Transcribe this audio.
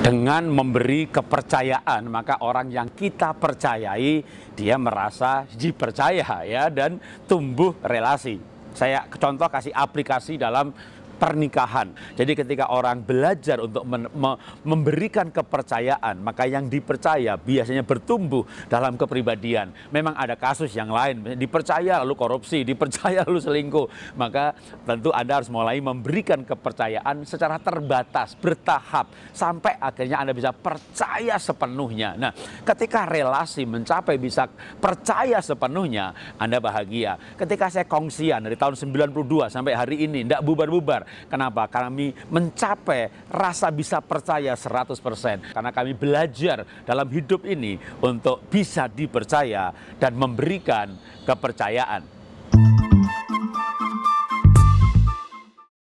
Dengan memberi kepercayaan, maka orang yang kita percayai dia merasa dipercaya ya dan tumbuh relasi. Saya contoh kasih aplikasi dalam pernikahan. Jadi ketika orang belajar untuk memberikan kepercayaan, maka yang dipercaya biasanya bertumbuh dalam kepribadian. Memang ada kasus yang lain, dipercaya lalu korupsi, dipercaya lalu selingkuh. Maka tentu Anda harus mulai memberikan kepercayaan secara terbatas, bertahap, sampai akhirnya Anda bisa percaya sepenuhnya. Nah, ketika relasi mencapai bisa percaya sepenuhnya, Anda bahagia. Ketika saya kongsian dari tahun 92 sampai hari ini, tidak bubar-bubar, Kenapa? Kami mencapai rasa bisa percaya 100%. Karena kami belajar dalam hidup ini untuk bisa dipercaya dan memberikan kepercayaan.